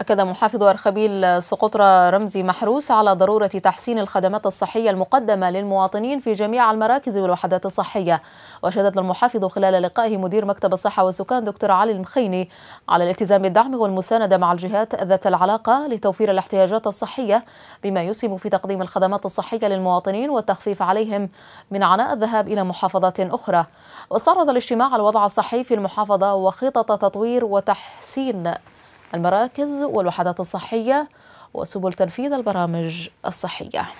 أكد محافظ أرخبيل سقطرى رمزي محروس على ضرورة تحسين الخدمات الصحية المقدمة للمواطنين في جميع المراكز والوحدات الصحية وشدد المحافظ خلال لقائه مدير مكتب الصحة والسكان دكتور علي المخيني على الالتزام بالدعم والمساندة مع الجهات ذات العلاقة لتوفير الاحتياجات الصحية بما يسهم في تقديم الخدمات الصحية للمواطنين والتخفيف عليهم من عناء الذهاب إلى محافظات أخرى واستعرض الاجتماع الوضع الصحي في المحافظة وخطط تطوير وتحسين المراكز والوحدات الصحية وسبل تنفيذ البرامج الصحية